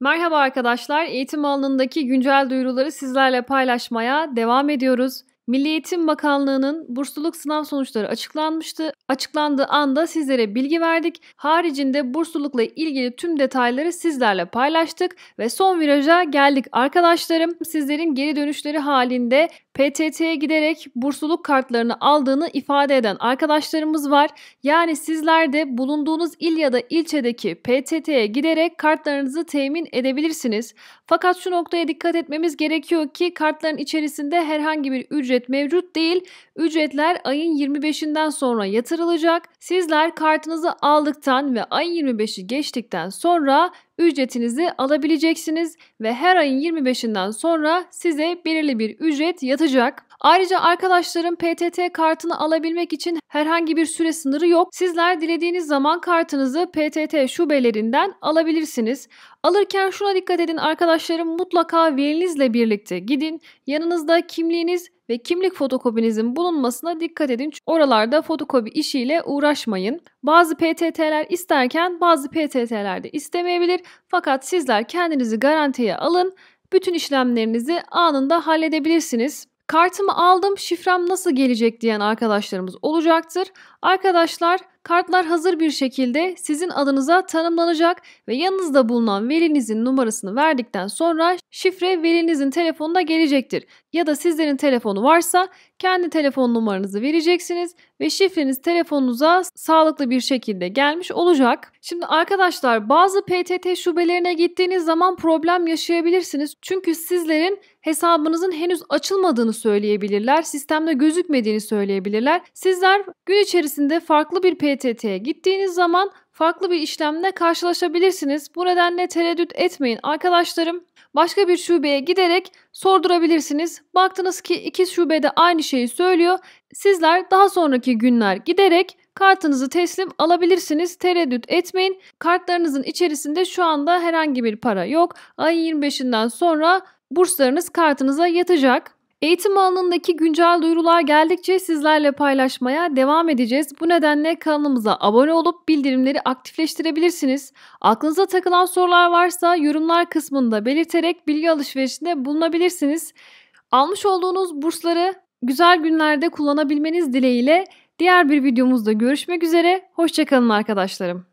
Merhaba arkadaşlar, eğitim alanındaki güncel duyuruları sizlerle paylaşmaya devam ediyoruz. Milli Eğitim Bakanlığı'nın bursluluk sınav sonuçları açıklanmıştı. Açıklandığı anda sizlere bilgi verdik. Haricinde burslulukla ilgili tüm detayları sizlerle paylaştık ve son viraja geldik arkadaşlarım. Sizlerin geri dönüşleri halinde PTT'ye giderek bursluluk kartlarını aldığını ifade eden arkadaşlarımız var. Yani sizler de bulunduğunuz il ya da ilçedeki PTT'ye giderek kartlarınızı temin edebilirsiniz. Fakat şu noktaya dikkat etmemiz gerekiyor ki kartların içerisinde herhangi bir ücret mevcut değil. Ücretler ayın 25'inden sonra yatırılacak. Sizler kartınızı aldıktan ve ayın 25'i geçtikten sonra ücretinizi alabileceksiniz ve her ayın 25'inden sonra size belirli bir ücret yatacak. Ayrıca arkadaşlarım PTT kartını alabilmek için herhangi bir süre sınırı yok. Sizler dilediğiniz zaman kartınızı PTT şubelerinden alabilirsiniz. Alırken şuna dikkat edin arkadaşlarım mutlaka verinizle birlikte gidin. Yanınızda kimliğiniz ve kimlik fotokopinizin bulunmasına dikkat edin. Oralarda fotokopi işiyle uğraşmayın. Bazı PTT'ler isterken bazı PTT'ler de istemeyebilir. Fakat sizler kendinizi garantiye alın. Bütün işlemlerinizi anında halledebilirsiniz. Kartımı aldım şifrem nasıl gelecek diyen arkadaşlarımız olacaktır. Arkadaşlar kartlar hazır bir şekilde sizin adınıza tanımlanacak ve yanınızda bulunan velinizin numarasını verdikten sonra şifre velinizin telefonuna gelecektir. Ya da sizlerin telefonu varsa kendi telefon numaranızı vereceksiniz ve şifreniz telefonunuza sağlıklı bir şekilde gelmiş olacak. Şimdi arkadaşlar bazı PTT şubelerine gittiğiniz zaman problem yaşayabilirsiniz. Çünkü sizlerin hesabınızın henüz açılmadığını söyleyebilirler. Sistemde gözükmediğini söyleyebilirler. Sizler gün içerisinde farklı bir PTT PTT'ye gittiğiniz zaman farklı bir işlemle karşılaşabilirsiniz. Bu nedenle tereddüt etmeyin arkadaşlarım. Başka bir şubeye giderek sordurabilirsiniz. Baktınız ki iki şubede aynı şeyi söylüyor. Sizler daha sonraki günler giderek kartınızı teslim alabilirsiniz. Tereddüt etmeyin. Kartlarınızın içerisinde şu anda herhangi bir para yok. Ayın 25'inden sonra burslarınız kartınıza yatacak. Eğitim alanındaki güncel duyurular geldikçe sizlerle paylaşmaya devam edeceğiz. Bu nedenle kanalımıza abone olup bildirimleri aktifleştirebilirsiniz. Aklınıza takılan sorular varsa yorumlar kısmında belirterek bilgi alışverişinde bulunabilirsiniz. Almış olduğunuz bursları güzel günlerde kullanabilmeniz dileğiyle diğer bir videomuzda görüşmek üzere. Hoşçakalın arkadaşlarım.